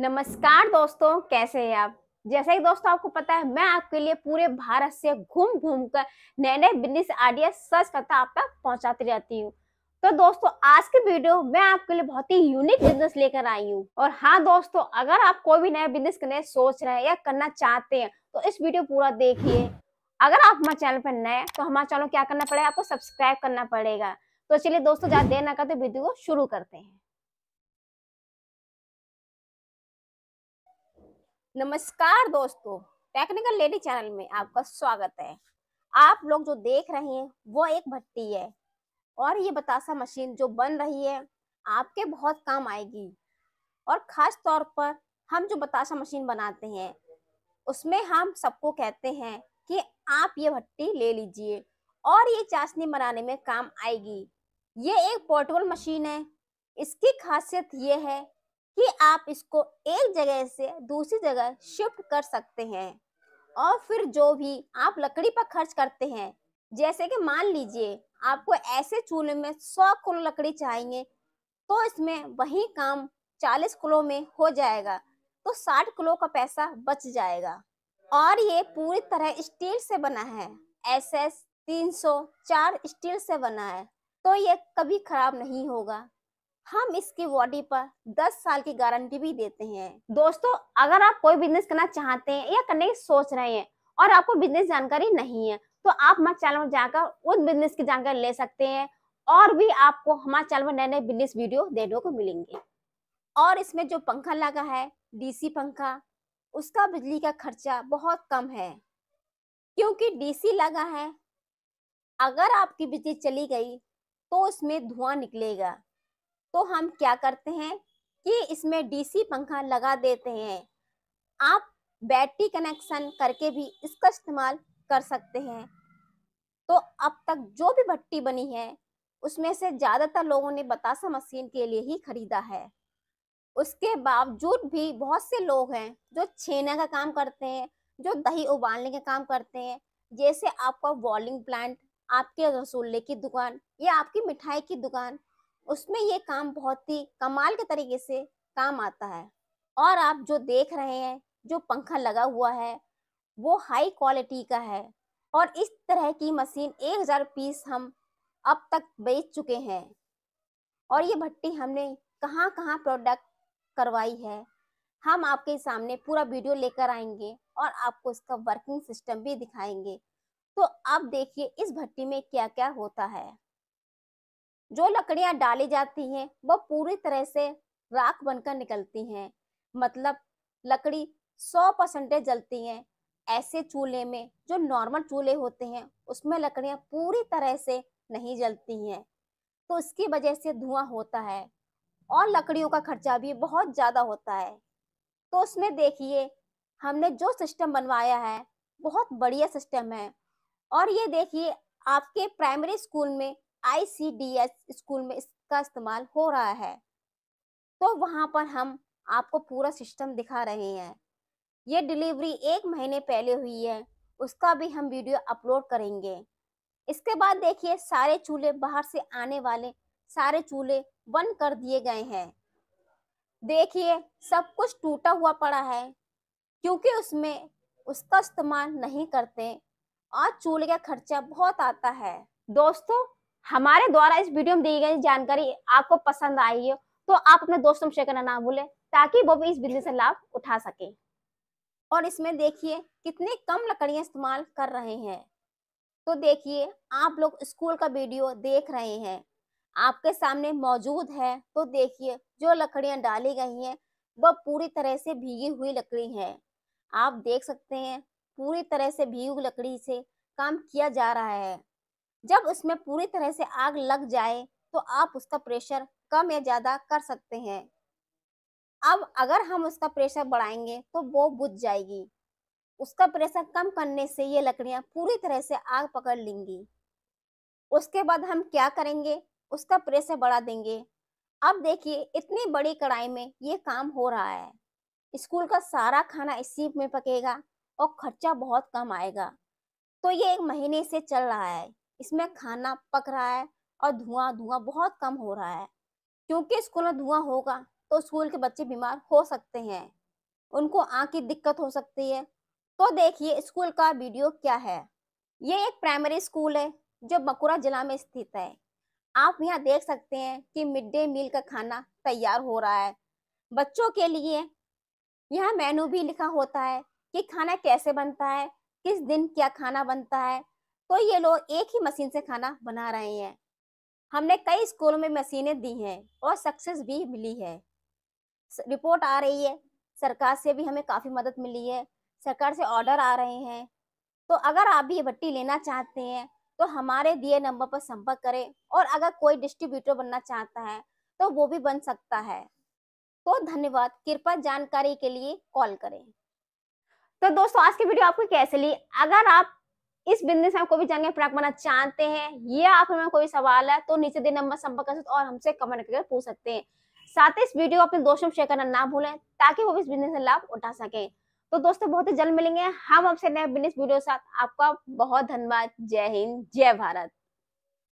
नमस्कार दोस्तों कैसे हैं आप जैसा कि दोस्तों आपको पता है मैं आपके लिए पूरे भारत से घूम घूम कर नए नए बिजनेस आइडिया सर्च करता आप तक पहुंचाती रहती हूँ तो दोस्तों आज की वीडियो मैं आपके लिए बहुत ही यूनिक बिजनेस लेकर आई हूँ और हाँ दोस्तों अगर आप कोई भी नया बिजनेस करने सोच रहे हैं या करना चाहते हैं तो इस वीडियो पूरा देखिए अगर आप हमारे चैनल पर नए तो हमारे चैनल क्या करना पड़ेगा आपको सब्सक्राइब करना पड़ेगा तो चलिए दोस्तों ज्यादा देर ना करते वीडियो को शुरू करते हैं नमस्कार दोस्तों टेक्निकल लेडी चैनल में आपका स्वागत है आप लोग जो देख रहे हैं वो एक भट्टी है और ये बतासा मशीन जो बन रही है आपके बहुत काम आएगी और ख़ास तौर पर हम जो बतासा मशीन बनाते हैं उसमें हम सबको कहते हैं कि आप ये भट्टी ले लीजिए और ये चाशनी बनाने में काम आएगी ये एक पोर्टेबल मशीन है इसकी खासियत ये है कि आप इसको एक जगह से दूसरी जगह शिफ्ट कर सकते हैं और फिर जो भी आप लकड़ी पर खर्च करते हैं जैसे कि मान लीजिए आपको ऐसे चूल्हे में सौ किलो लकड़ी चाहिए तो इसमें वही काम चालीस किलो में हो जाएगा तो साठ किलो का पैसा बच जाएगा और ये पूरी तरह स्टील से बना है एस एस तीन सौ चार स्टील से बना है तो ये कभी खराब नहीं होगा हम इसकी बॉडी पर 10 साल की गारंटी भी देते हैं दोस्तों अगर आप कोई बिजनेस करना चाहते हैं या करने की सोच रहे हैं और आपको बिजनेस जानकारी नहीं है तो आप हमारे चैनल में जाकर उस बिजनेस की जानकारी ले सकते हैं और भी आपको हमारे चैनल में नए नए बिजनेस वीडियो देखने को मिलेंगे और इसमें जो पंखा लगा है डीसी पंखा उसका बिजली का खर्चा बहुत कम है क्योंकि डीसी लगा है अगर आपकी बिजली चली गई तो उसमें धुआं निकलेगा तो हम क्या करते हैं कि इसमें डीसी पंखा लगा देते हैं आप बैटरी कनेक्शन करके भी इसका इस्तेमाल कर सकते हैं तो अब तक जो भी भट्टी बनी है उसमें से ज़्यादातर लोगों ने बतासा मशीन के लिए ही खरीदा है उसके बावजूद भी बहुत से लोग हैं जो छेना का काम करते हैं जो दही उबालने का काम करते हैं जैसे आपका वॉलिंग प्लांट आपके रसगुल्ले की दुकान या आपकी मिठाई की दुकान उसमें ये काम बहुत ही कमाल के तरीके से काम आता है और आप जो देख रहे हैं जो पंखा लगा हुआ है वो हाई क्वालिटी का है और इस तरह की मशीन एक हज़ार पीस हम अब तक बेच चुके हैं और ये भट्टी हमने कहाँ कहाँ प्रोडक्ट करवाई है हम आपके सामने पूरा वीडियो लेकर आएंगे और आपको इसका वर्किंग सिस्टम भी दिखाएंगे तो आप देखिए इस भट्टी में क्या क्या होता है जो लकड़ियां डाली जाती हैं वो पूरी तरह से राख बनकर निकलती हैं मतलब लकड़ी 100 परसेंटेज जलती हैं ऐसे चूल्हे में जो नॉर्मल चूल्हे होते हैं उसमें लकड़ियां पूरी तरह से नहीं जलती हैं तो इसकी वजह से धुआं होता है और लकड़ियों का खर्चा भी बहुत ज़्यादा होता है तो उसमें देखिए हमने जो सिस्टम बनवाया है बहुत बढ़िया सिस्टम है और ये देखिए आपके प्राइमरी स्कूल में आईसीडीएस स्कूल में इसका इस्तेमाल हो रहा है तो वहां पर हम आपको पूरा सिस्टम दिखा रहे हैं ये डिलीवरी एक महीने पहले हुई है उसका भी हम वीडियो अपलोड करेंगे इसके बाद देखिए सारे चूल्हे बाहर से आने वाले सारे चूल्हे बंद कर दिए गए हैं देखिए सब कुछ टूटा हुआ पड़ा है क्योंकि उसमें उसका इस्तेमाल नहीं करते और चूल्हे का खर्चा बहुत आता है दोस्तों हमारे द्वारा इस वीडियो में दी गई जानकारी आपको पसंद आई हो तो आप अपने दोस्तों में शेयर करना ना भूलें ताकि वो भी इस बिजनेस से लाभ उठा सके और इसमें देखिए कितनी कम लकड़ियां इस्तेमाल कर रहे हैं तो देखिए आप लोग स्कूल का वीडियो देख रहे हैं आपके सामने मौजूद है तो देखिए जो लकड़ियां डाली गई हैं वह पूरी तरह से भीगी हुई लकड़ी है आप देख सकते हैं पूरी तरह से भीगी हुई लकड़ी से काम किया जा रहा है जब उसमें पूरी तरह से आग लग जाए तो आप उसका प्रेशर कम या ज़्यादा कर सकते हैं अब अगर हम उसका प्रेशर बढ़ाएंगे तो वो बुझ जाएगी उसका प्रेशर कम करने से ये लकड़ियाँ पूरी तरह से आग पकड़ लेंगी उसके बाद हम क्या करेंगे उसका प्रेशर बढ़ा देंगे अब देखिए इतनी बड़ी कढ़ाई में ये काम हो रहा है स्कूल का सारा खाना इसी में पकेगा और खर्चा बहुत कम आएगा तो ये एक महीने से चल रहा है इसमें खाना पक रहा है और धुआं धुआं बहुत कम हो रहा है क्योंकि स्कूल में धुआं होगा तो स्कूल के बच्चे बीमार हो सकते हैं उनको आँख की दिक्कत हो सकती है तो देखिए स्कूल का वीडियो क्या है ये एक प्राइमरी स्कूल है जो बकुरा जिला में स्थित है आप यहाँ देख सकते हैं कि मिड डे मील का खाना तैयार हो रहा है बच्चों के लिए यह मेनू भी लिखा होता है कि खाना कैसे बनता है किस दिन क्या खाना बनता है तो ये लोग एक ही मशीन से खाना बना रहे हैं हमने कई स्कूलों में मशीनें दी हैं और सक्सेस भी मिली है रिपोर्ट आ रही है सरकार से भी हमें काफ़ी मदद मिली है सरकार से ऑर्डर आ रहे हैं तो अगर आप भी ये भट्टी लेना चाहते हैं तो हमारे दिए नंबर पर संपर्क करें और अगर कोई डिस्ट्रीब्यूटर बनना चाहता है तो वो भी बन सकता है तो धन्यवाद कृपया जानकारी के लिए कॉल करें तो दोस्तों आज की वीडियो आपको कैसे ली अगर आप इस बिजनेस में आप कोई भी जानकारी प्राप्त करना चाहते हैं या आप हमें कोई सवाल है तो नीचे दिन नंबर संपर्क कर सकते और हमसे कमेंट करके पूछ सकते हैं साथ ही इस वीडियो को अपने दोस्तों में शेयर करना ना भूलें ताकि वो भी इस बिजनेस से लाभ उठा सके तो दोस्तों बहुत ही जल्द मिलेंगे हम आपसे नए बिजनेस वीडियो के साथ आपका बहुत धन्यवाद जय हिंद जय भारत